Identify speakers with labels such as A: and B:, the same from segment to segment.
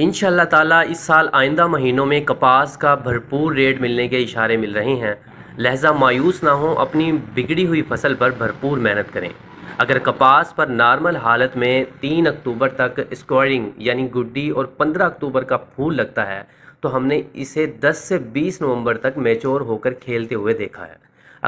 A: इन ताला इस साल आइंदा महीनों में कपास का भरपूर रेट मिलने के इशारे मिल रहे हैं लहजा मायूस ना हो अपनी बिगड़ी हुई फसल पर भरपूर मेहनत करें अगर कपास पर नॉर्मल हालत में तीन अक्टूबर तक स्क्वायरिंग यानी गुड्डी और पंद्रह अक्टूबर का फूल लगता है तो हमने इसे दस से बीस नवंबर तक मेचोर होकर खेलते हुए देखा है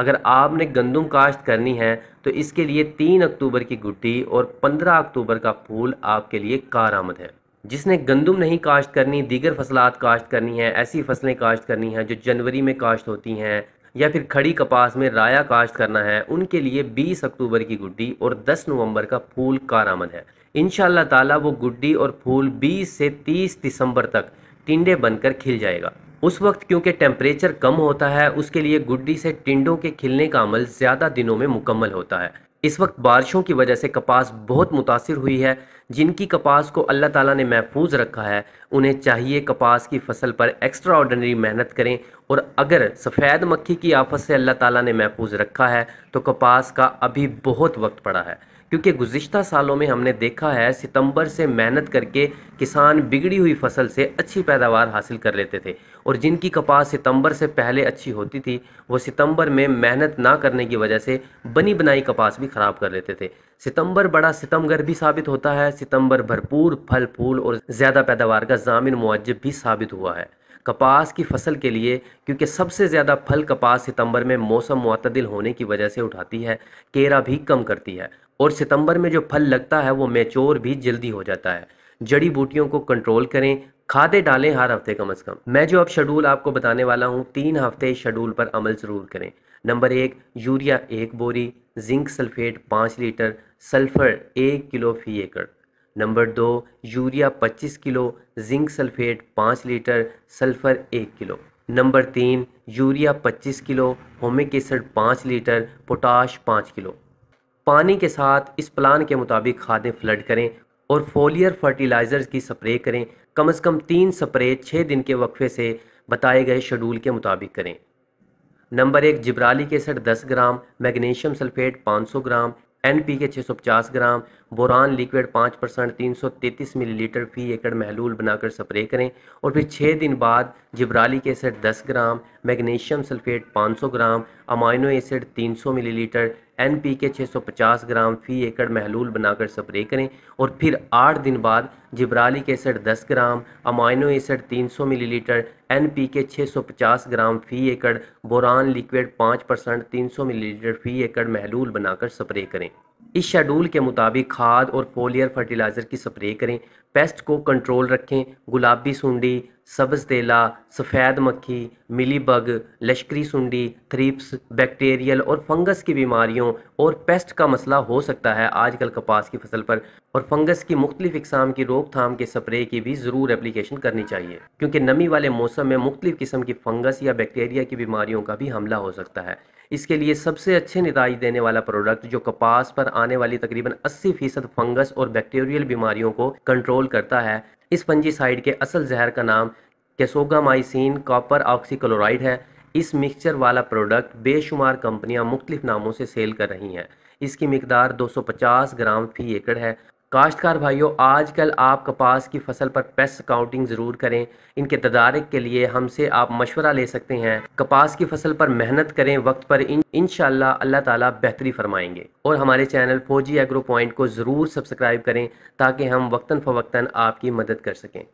A: अगर आपने गंदम काश्त करनी है तो इसके लिए तीन अक्टूबर की गुड्डी और पंद्रह अक्टूबर का फूल आपके लिए कार है जिसने गंदम नहीं काश्त करनी दीगर फसलात काश्त करनी है ऐसी फसलें काश्त करनी है जो जनवरी में काश्त होती हैं या फिर खड़ी कपास में राया काश्त करना है उनके लिए 20 अक्टूबर की गुड्डी और 10 नवंबर का फूल कारामद है इन ताला वो गुड्डी और फूल 20 से 30 दिसंबर तक टिंडे बनकर खिल जाएगा उस वक्त क्योंकि टेम्परेचर कम होता है उसके लिए गुड्डी से टिंडों के खिलने का अमल ज़्यादा दिनों में मुकम्मल होता है इस वक्त बारिशों की वजह से कपास बहुत मुतासर हुई है जिनकी कपास को अल्लाह ताला ने महफूज रखा है उन्हें चाहिए कपास की फसल पर एक्स्ट्रा ऑर्डनरी मेहनत करें और अगर सफ़ेद मक्खी की आफत से अल्लाह ताला ने महफूज रखा है तो कपास का अभी बहुत वक्त पड़ा है क्योंकि गुज्त सालों में हमने देखा है सितंबर से मेहनत करके किसान बिगड़ी हुई फसल से अच्छी पैदावार हासिल कर लेते थे और जिनकी कपास सितंबर से पहले अच्छी होती थी वो सितंबर में मेहनत ना करने की वजह से बनी बनाई कपास भी ख़राब कर लेते थे सितंबर बड़ा सितमगर भी साबित होता है सितंबर भरपूर फल फूल और ज़्यादा पैदावार का जामिन मुआजब भी साबित हुआ है कपास की फसल के लिए क्योंकि सबसे ज़्यादा फल कपास सितंबर में मौसम मतदिल होने की वजह से उठाती है केरा भी कम करती है और सितंबर में जो फल लगता है वो मेचोर भी जल्दी हो जाता है जड़ी बूटियों को कंट्रोल करें खादे डालें हर हफ्ते कम अज़ कम मैं जो अब शेड्यूल आपको बताने वाला हूँ तीन हफ्ते शेड्यूल पर अमल ज़रूर करें नंबर एक यूरिया एक बोरी जिंक सल्फेट पाँच लीटर सल्फ़र एक किलो फी एकड़ नंबर दो urea 25 kilo zinc sulphate 5 litre sulphur 1 kilo number तीन urea 25 kilo humic acid 5 litre potash 5 kilo पानी के साथ इस प्लान के मुताबिक खादें फ्लड करें और फोलियर फर्टिलाइज़र्स की स्प्रे करें कम अज़ कम तीन स्प्रे छः दिन के वक्फे से बताए गए शेड्यूल के मुताबिक करें नंबर एक जिब्राली केसर 10 दस gram magnesium sulphate 500 gram N P K 650 gram boron liquid 5 percent तीन मिलीलीटर फ़ी एकड़ महलूल बनाकर स्प्रे करें और फिर छः दिन बाद जिब्राली के सेट 10 gram magnesium sulphate 500 gram amino acid 300 millilitre N P K 650 gram फ़ी एकड़ महलूल बनाकर स्प्रे करें और फिर आठ दिन बाद gibberellic acid 10 gram amino acid 300 millilitre N P K 650 gram फ़ी एकड़ बोरान लिक्विड 5 परसेंट तीन मिलीलीटर फ़ी एकड़ महलूल बनाकर स्प्रे करें इस शेड्यूल के मुताबिक खाद और पोलियर फर्टिलाइज़र की स्प्रे करें पेस्ट को कंट्रोल रखें गुलाबी सूंडी सब्ज़ तेला सफ़ेद मक्खी मिली बग लश्करी सुंडी थ्रिप्स बैक्टीरियल और फंगस की बीमारियों और पेस्ट का मसला हो सकता है आजकल कपास की फसल पर और फंगस की मुख्तलिफ इकसाम की रोकथाम के स्प्रे की भी ज़रूर एप्लीकेशन करनी चाहिए क्योंकि नमी वाले मौसम में मुख्तलिफ किस्म की फंगस या बैक्टीरिया की बीमारियों का भी हमला हो सकता है इसके लिए सबसे अच्छे नतज देने वाला प्रोडक्ट जो कपास पर आने वाली तकरीबन अस्सी फ़ीसद फंगस और बैक्टीरियल बीमारियों को कंट्रोल करता है इस फंजीसाइड के असल जहर का नाम कैसोगामाइसिन कॉपर ऑक्सीक्लोराइड है इस मिक्सचर वाला प्रोडक्ट बेशुमार कंपनियां मुख्तलिफ नामों से सेल कर रही हैं इसकी मकदार 250 ग्राम फ़ी एकड़ है काश्तकार भाइयों आजकल आप कपास की फसल पर पेस्ट काउंटिंग ज़रूर करें इनके तदारक के लिए हमसे आप मशवरा ले सकते हैं कपास की फसल पर मेहनत करें वक्त पर इन इनशाला अल्लाह ताला बेहतरी फरमाएंगे और हमारे चैनल फौजी एग्रो पॉइंट को ज़रूर सब्सक्राइब करें ताकि हम वक्ता फ़वक्ता आपकी मदद कर सकें